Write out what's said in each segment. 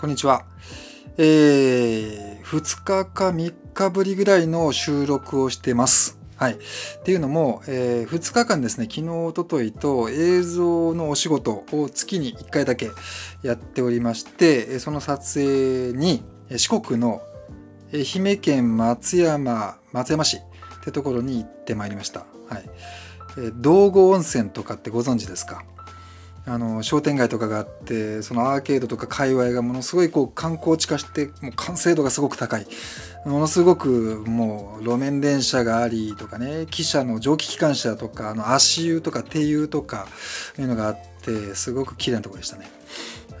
こんにちは。えー、2日か3日ぶりぐらいの収録をしてます。はい。っていうのも、えー、2日間ですね、昨日、おとといと映像のお仕事を月に1回だけやっておりまして、その撮影に四国の愛媛県松山、松山市ってところに行ってまいりました。はい。道後温泉とかってご存知ですかあの商店街とかがあってそのアーケードとか界隈がものすごいこう観光地化してもう完成度がすごく高いものすごくもう路面電車がありとかね汽車の蒸気機関車とかあの足湯とか手湯とかいうのがあってすごく綺麗なとこでしたね。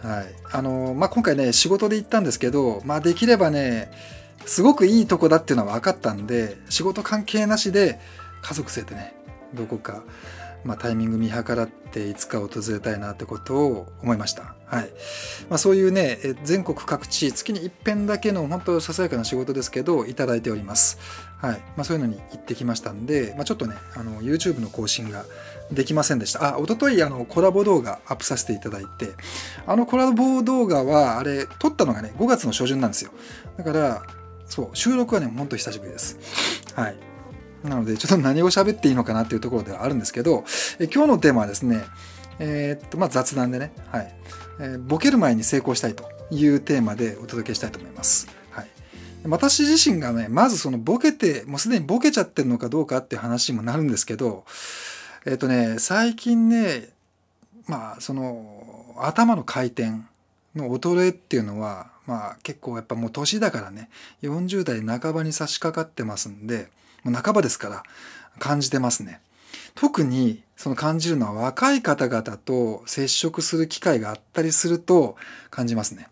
はいあのまあ、今回ね仕事で行ったんですけど、まあ、できればねすごくいいとこだっていうのは分かったんで仕事関係なしで家族連れてねどこかまあ、タイミング見計らっていつか訪れたいなってことを思いました。はいまあ、そういうね全国各地月に一遍だけの本当ささやかな仕事ですけどいただいております。はいまあ、そういうのに行ってきましたんで、まあ、ちょっとねあの YouTube の更新ができませんでした。あ、おとといあのコラボ動画アップさせていただいてあのコラボ動画はあれ撮ったのがね5月の初旬なんですよ。だからそう収録はねほんと久しぶりです。はいなので、ちょっと何を喋っていいのかなっていうところではあるんですけど、え今日のテーマはですね、えー、っと、まあ、雑談でね、はい、えー、ボケる前に成功したいというテーマでお届けしたいと思います。はい。私自身がね、まずそのボケて、もうすでにボケちゃってるのかどうかっていう話にもなるんですけど、えー、っとね、最近ね、まあ、その、頭の回転の衰えっていうのは、まあ結構やっぱもう年だからね、40代半ばに差し掛かってますんで、もう半ばですから感じてますね。特にその感じるのは若い方々と接触する機会があったりすると感じますね。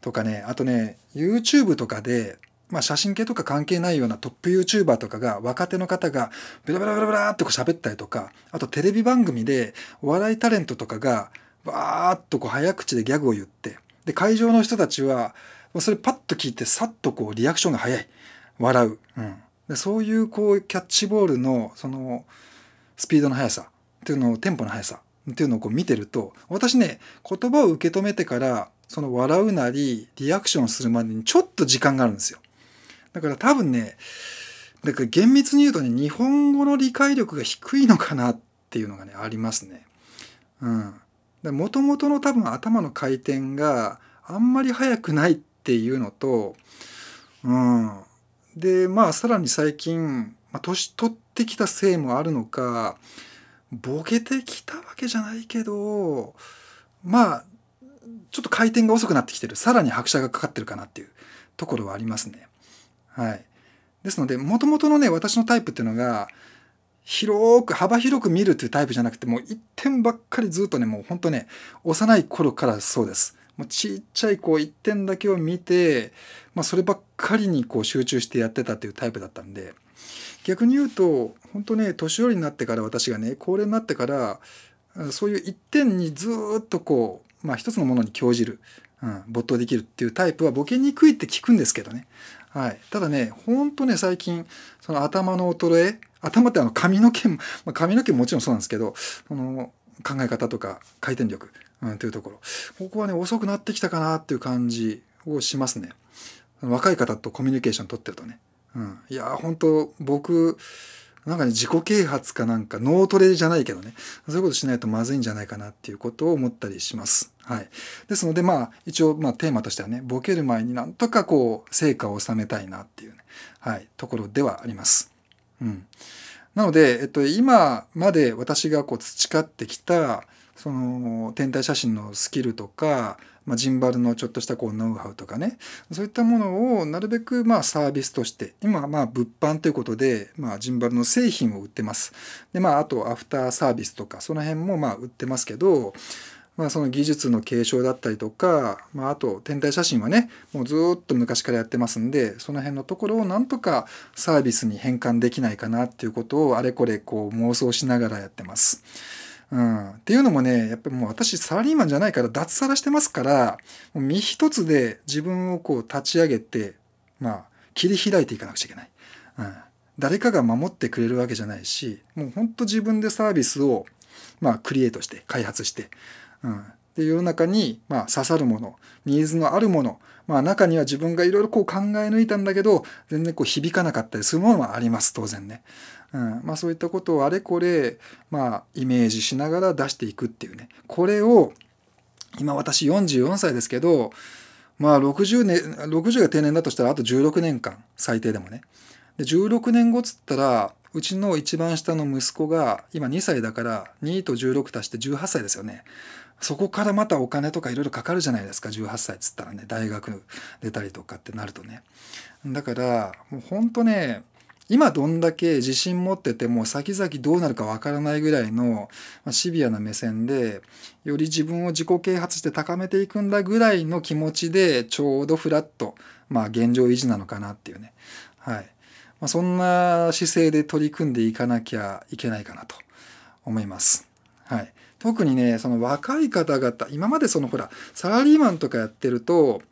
とかね、あとね、YouTube とかで、まあ、写真系とか関係ないようなトップ YouTuber とかが若手の方がベラベラベラベラってこう喋ったりとか、あとテレビ番組でお笑いタレントとかがバーっとこう早口でギャグを言って、で、会場の人たちは、それパッと聞いてさっとこうリアクションが早い。笑う。うん。でそういうこうキャッチボールのそのスピードの速さっていうのをテンポの速さっていうのをこう見てると私ね言葉を受け止めてからその笑うなりリアクションするまでにちょっと時間があるんですよだから多分ねだから厳密に言うとね日本語の理解力が低いのかなっていうのがねありますねうんもともとの多分頭の回転があんまり速くないっていうのとうんでまあさらに最近、まあ、年取ってきたせいもあるのかボケてきたわけじゃないけどまあちょっと回転が遅くなってきてるさらに拍車がかかってるかなっていうところはありますね。はい、ですのでもともとのね私のタイプっていうのが広く幅広く見るというタイプじゃなくてもう一点ばっかりずっとねもうほんとね幼い頃からそうです。もうちっちゃいこう1点だけを見て、まあ、そればっかりにこう集中してやってたっていうタイプだったんで逆に言うと本当ね年寄りになってから私がね高齢になってからそういう一点にずっとこう、まあ、一つのものに興じる、うん、没頭できるっていうタイプはボケにくいって聞くんですけどね、はい、ただねほんとね最近その頭の衰え頭ってあの髪の毛も、まあ、髪の毛ももちろんそうなんですけどその考え方とか回転力、うん、というところここはね遅くなってきたかなっていう感じをしますね若い方とコミュニケーション取ってるとね、うん、いや本当僕なんかね自己啓発かなんか脳トレじゃないけどねそういうことしないとまずいんじゃないかなっていうことを思ったりしますはい、ですのでまあ一応まあテーマとしてはねボケる前になんとかこう成果を収めたいなっていう、ね、はい、ところではあります。うんなので、えっと、今まで私がこう培ってきたその天体写真のスキルとか、まあ、ジンバルのちょっとしたこうノウハウとかねそういったものをなるべくまあサービスとして今まあ物販ということで、まあ、ジンバルの製品を売ってますでまああとアフターサービスとかその辺もまあ売ってますけどまあ、その技術の継承だったりとか、まあ、あと天体写真はねもうずっと昔からやってますんでその辺のところをなんとかサービスに変換できないかなっていうことをあれこれこう妄想しながらやってます。うん、っていうのもねやっぱりもう私サラリーマンじゃないから脱サラしてますから身一つで自分をこう立ち上げて、まあ、切り開いていかなくちゃいけない。うん誰かが守ってくれるわけじゃないしもうほんと自分でサービスをまあクリエイトして開発してうん、で世の中に、まあ、刺さるものニーズのあるもの、まあ、中には自分がいろいろこう考え抜いたんだけど全然こう響かなかったりするものもあります当然ね、うんまあ、そういったことをあれこれ、まあ、イメージしながら出していくっていうねこれを今私44歳ですけどまあ60年60が定年だとしたらあと16年間最低でもねで16年後っつったらうちの一番下の息子が今2歳だから2と16足して18歳ですよね。そこからまたお金とかいろいろかかるじゃないですか18歳っつったらね大学出たりとかってなるとね。だからもうほんとね今どんだけ自信持ってても先々どうなるかわからないぐらいのシビアな目線でより自分を自己啓発して高めていくんだぐらいの気持ちでちょうどフラットまあ現状維持なのかなっていうねはいまあ、そんな姿勢で取り組んでいかなきゃいけないかなと思います。はい、特にねその若い方々今までそのほらサラリーマンとかやってると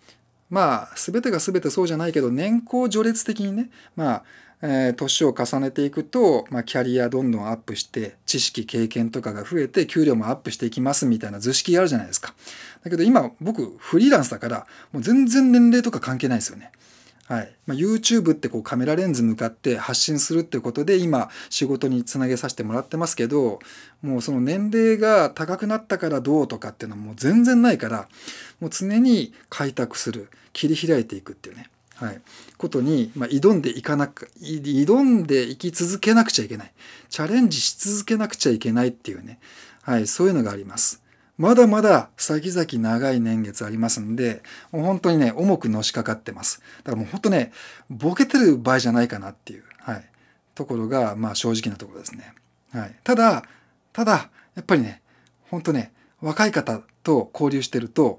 まあ全てが全てそうじゃないけど年功序列的にねまあえ年を重ねていくと、まあ、キャリアどんどんアップして知識経験とかが増えて給料もアップしていきますみたいな図式があるじゃないですかだけど今僕フリーランスだからもう全然年齢とか関係ないですよねはいまあ、YouTube ってこうカメラレンズ向かって発信するってことで今仕事につなげさせてもらってますけどもうその年齢が高くなったからどうとかっていうのはもう全然ないからもう常に開拓する切り開いていくっていうね、はい、ことに、まあ、挑んでいかなく挑んでいき続けなくちゃいけないチャレンジし続けなくちゃいけないっていうね、はい、そういうのがあります。まだまだ先々長い年月ありますんで、もう本当にね、重くのしかかってます。だからもう本当ね、ボケてる場合じゃないかなっていう、はい、ところが、まあ正直なところですね。はい。ただ、ただ、やっぱりね、本当ね、若い方と交流してると、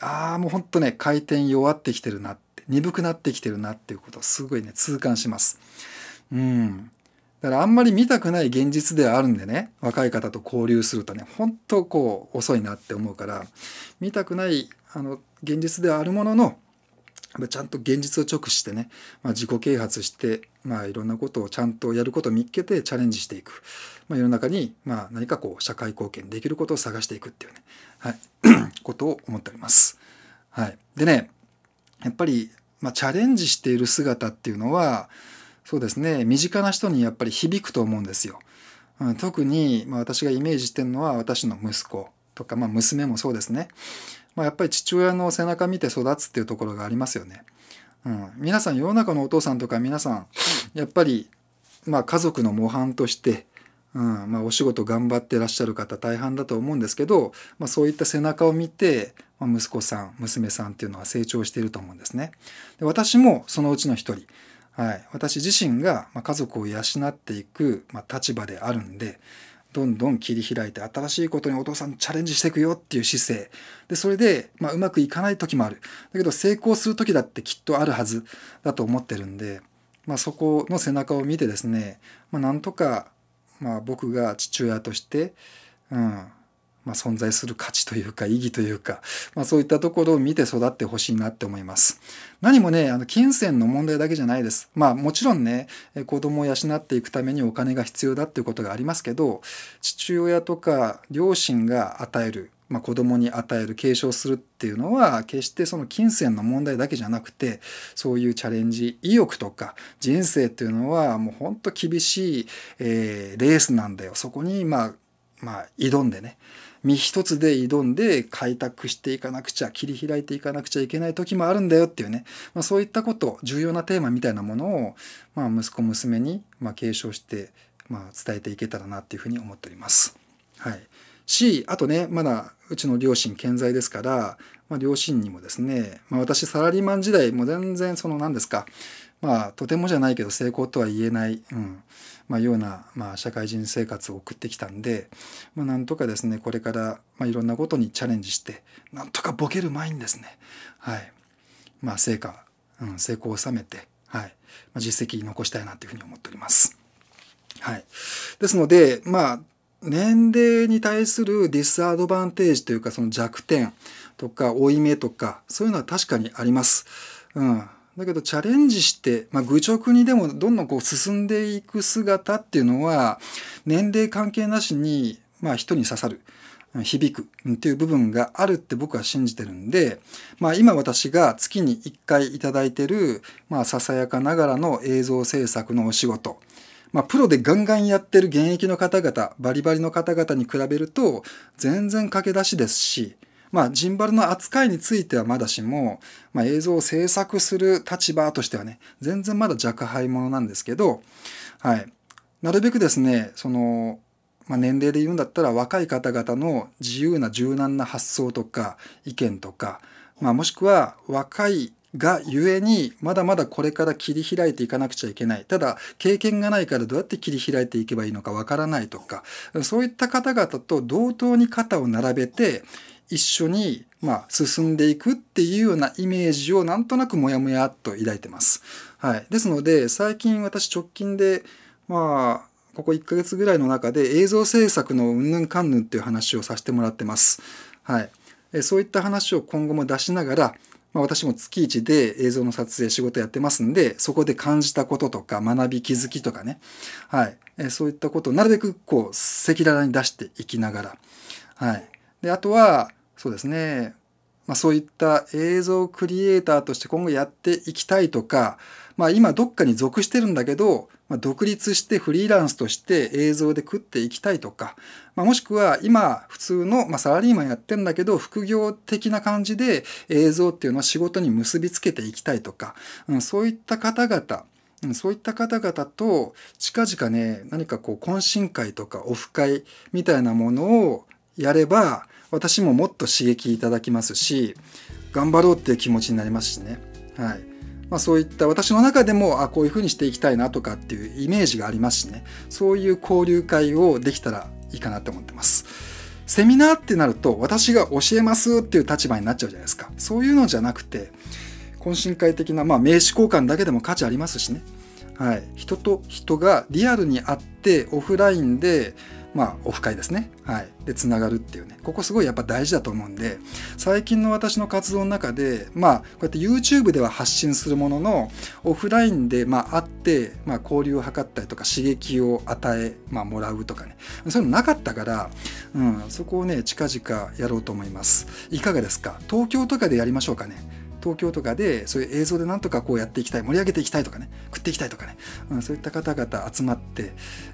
ああ、もう本当ね、回転弱ってきてるなって、鈍くなってきてるなっていうことをすごいね、痛感します。うん。だからあんまり見たくない現実ではあるんでね、若い方と交流するとね、本当こう遅いなって思うから、見たくないあの現実ではあるものの、ちゃんと現実を直視してね、まあ、自己啓発して、まあ、いろんなことをちゃんとやることを見つけてチャレンジしていく、まあ、世の中に、まあ、何かこう社会貢献できることを探していくっていうね、はい、ことを思っております。はい、でねやっぱり、まあ、チャレンジしている姿っていうのはそうですね身近な人にやっぱり響くと思うんですよ。うん、特に、まあ、私がイメージしてるのは私の息子とか、まあ、娘もそうですね、まあ、やっぱり父親の背中見て育つっていうところがありますよね。うん、皆さん世の中のお父さんとか皆さんやっぱり、まあ、家族の模範として、うんまあ、お仕事頑張ってらっしゃる方大半だと思うんですけど、まあ、そういった背中を見て、まあ、息子さん娘さんっていうのは成長していると思うんですね。で私もそのうちの一人はい、私自身が家族を養っていく立場であるんでどんどん切り開いて新しいことにお父さんチャレンジしていくよっていう姿勢でそれで、まあ、うまくいかない時もあるだけど成功する時だってきっとあるはずだと思ってるんで、まあ、そこの背中を見てですね、まあ、なんとか、まあ、僕が父親として、うん、まあ、存在する価値というか意義というか、まあ、そういったところを見て育ってほしいなって思います。何もねあの金銭の問題だけじゃないです。まあもちろんね子供を養っていくためにお金が必要だっていうことがありますけど父親とか両親が与えるまあ、子供に与える継承するっていうのは決してその金銭の問題だけじゃなくてそういうチャレンジ意欲とか人生っていうのはもう本当厳しい、えー、レースなんだよそこにまあまあ挑んでね身一つで挑んで開拓していかなくちゃ切り開いていかなくちゃいけない時もあるんだよっていうね、まあ、そういったこと重要なテーマみたいなものを、まあ、息子娘にま継承してまあ伝えていけたらなっていうふうに思っております。はいし、あとね、まだうちの両親健在ですから、まあ、両親にもですね、まあ、私サラリーマン時代も全然その何ですか、まあ、とてもじゃないけど成功とは言えない、うんまあ、ような、まあ、社会人生活を送ってきたんで、まあ、なんとかですねこれから、まあ、いろんなことにチャレンジしてなんとかボケる前にですね、はいまあ、成果、うん、成功を収めて、はいまあ、実績残したいなというふうに思っております。はい、ですので、まあ年齢に対するディスアドバンテージというかその弱点とか負い目とかそういうのは確かにあります。うん、だけどチャレンジして、まあ、愚直にでもどんどんこう進んでいく姿っていうのは年齢関係なしに、まあ、人に刺さる。響くっていう部分があるって僕は信じてるんで、まあ、今私が月に1回いただいてる、まあ、ささやかながらの映像制作のお仕事まあ、プロでガンガンやってる現役の方々バリバリの方々に比べると全然駆け出しですし、まあ、ジンバルの扱いについてはまだしも、まあ、映像を制作する立場としてはね全然まだ若輩者なんですけど、はい、なるべくですねそのまあ、年齢で言うんだったら若い方々の自由な柔軟な発想とか意見とか、まあ、もしくは若いがゆえにまだまだこれから切り開いていかなくちゃいけないただ経験がないからどうやって切り開いていけばいいのかわからないとかそういった方々と同等に肩を並べて一緒にまあ進んでいくっていうようなイメージをなんとなくモヤモヤっと抱いてます。はい、ですので最近私直近でまあここ1ヶ月ぐらいの中で映像制作のうんぬんかんぬんっていう話をさせてもらってます。はい、そういった話を今後も出しながらまあ、私も月1で映像の撮影仕事やってますんで、そこで感じたこととか学び気づきとかね、はい、えそういったことをなるべくこう赤裸々に出していきながら、はい。で、あとは、そうですね、まあ、そういった映像クリエイターとして今後やっていきたいとか、まあ、今どっかに属してるんだけど、まあ、独立してフリーランスとして映像で食っていきたいとか、まあ、もしくは今普通の、まあ、サラリーマンやってんだけど副業的な感じで映像っていうのは仕事に結びつけていきたいとか、うん、そういった方々そういった方々と近々ね何かこう懇親会とかオフ会みたいなものをやれば私ももっと刺激いただきますし頑張ろうっていう気持ちになりますしね。はい、まあ、そういった私の中でもあこういうふうにしていきたいなとかっていうイメージがありますしねそういう交流会をできたらいいかなと思ってます。セミナーってなると私が教えますっていう立場になっちゃうじゃないですかそういうのじゃなくて懇親会的な、まあ、名刺交換だけでも価値ありますしね、はい、人と人がリアルに会ってオフラインでまあ、オフ会ですね。はい。で、つながるっていうね。ここすごいやっぱ大事だと思うんで、最近の私の活動の中で、まあ、こうやって YouTube では発信するものの、オフラインで、まあ、会って、まあ、交流を図ったりとか、刺激を与え、まあ、もらうとかね。そういうのなかったから、うん、そこをね、近々やろうと思います。いかがですか東京とかでやりましょうかね。東京とかでそういう映像でなんとかこうやっていきたい盛り上げていきたいとかね食っていきたいとかね、うん、そういった方々集まって、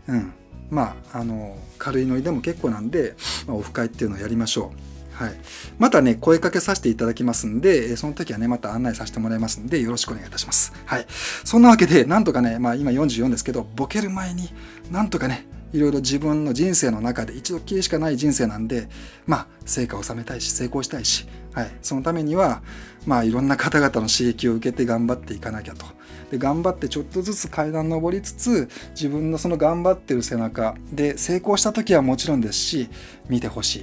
うん、まあ、あの軽いノリでも結構なんで、まあ、オフ会っていうのをやりましょう。はい、またね声かけさせていただきますんでその時はねまた案内させてもらいますんでよろしくお願いいたします、はい、そんなわけでなんとかね、まあ、今44ですけどボケる前になんとかねいろいろ自分の人生の中で一度きりしかない人生なんでまあ成果を収めたいし成功したいし、はい、そのためにはまあいろんな方々の刺激を受けて頑張っていかなきゃと。で頑張ってちょっとずつ階段登りつつ自分のその頑張ってる背中で成功した時はもちろんですし見てほしい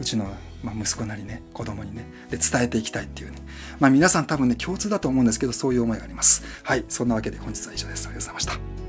うちのまあ、息子なりね子供にねで伝えていきたいっていうね、まあ、皆さん多分ね共通だと思うんですけどそういう思いがありますはいそんなわけで本日は以上ですありがとうございました